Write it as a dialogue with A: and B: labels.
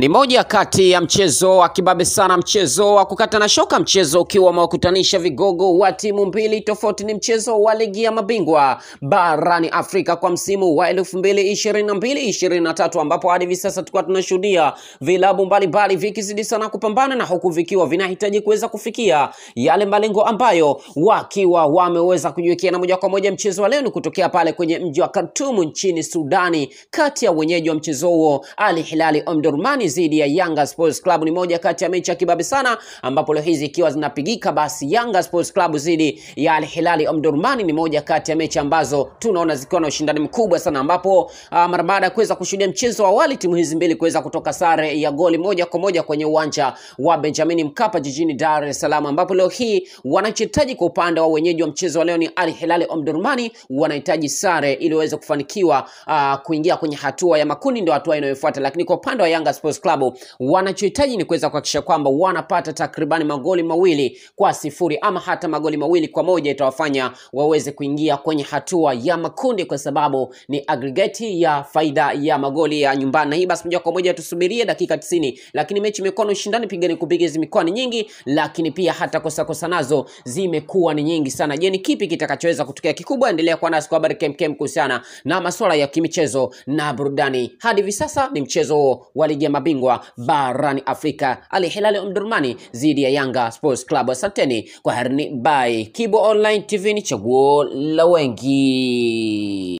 A: Ni moja kati ya mchezo wa kibabe sana, mchezo wa kukata na shoka, mchezo ukiwa umewakutanisha vigogo wa timu mbili tofauti. Ni mchezo wa ligi ya mabingwa barani Afrika kwa msimu wa 2022 mbili ambapo hadi hivi sasa tulikuwa tunashuhudia vilabu mbalimbali vikizidi sana kupambana na huku vikiwa vinahitaji kuweza kufikia yale malengo ambayo wakiwa wameweza kujiwekea. Na moja kwa moja mchezo wa leo ni kutokea pale kwenye mji wa Khartoum nchini Sudani, kati ya wenyeji wa mchezo huo Al Hilal Omdurman dhidi ya Yanga Sports Club. Ni moja kati ya mechi ya kibabe sana, ambapo leo hizi ikiwa zinapigika, basi Yanga Sports Club dhidi ya Al Hilali Omdurman ni moja kati ya mechi ambazo tunaona zikiwa na ushindani mkubwa sana, ambapo uh, mara baada ya kuweza kushuhudia mchezo wa awali timu hizi mbili kuweza kutoka sare ya goli moja kwa moja kwenye uwanja wa Benjamin Mkapa jijini Dar es Salaam, ambapo leo hii wanahitaji kwa upande wa wenyeji wa mchezo wa leo ni Al Hilali Omdurman wanahitaji sare ili waweze kufanikiwa uh, kuingia kwenye hatua ya makundi, ndio hatua inayofuata, lakini kwa upande wa Yanga Sports Club wanachohitaji ni kuweza kuhakikisha kwamba wanapata takribani magoli mawili kwa sifuri ama hata magoli mawili kwa moja itawafanya waweze kuingia kwenye hatua ya makundi, kwa sababu ni aggregate ya faida ya magoli ya nyumbani. Na hii basi moja kwa moja tusubirie dakika tisini, lakini mechi imekuwa na ushindani, pigani kupige zimekuwa ni nyingi, lakini pia hata kosa kosa nazo zimekuwa ni nyingi sana. Je, ni kipi kitakachoweza kutokea kikubwa? Endelea kuwa nasi kwa habari kemkem kuhusiana na masuala ya kimichezo na burudani. Hadi hivi sasa ni mchezo wa ligi ya mabingwa barani Afrika Al Hilal Omdurmani dhidi ya Yanga Sports Club. Asanteni kwa herini, bye. Kibo Online TV ni chaguo la wengi.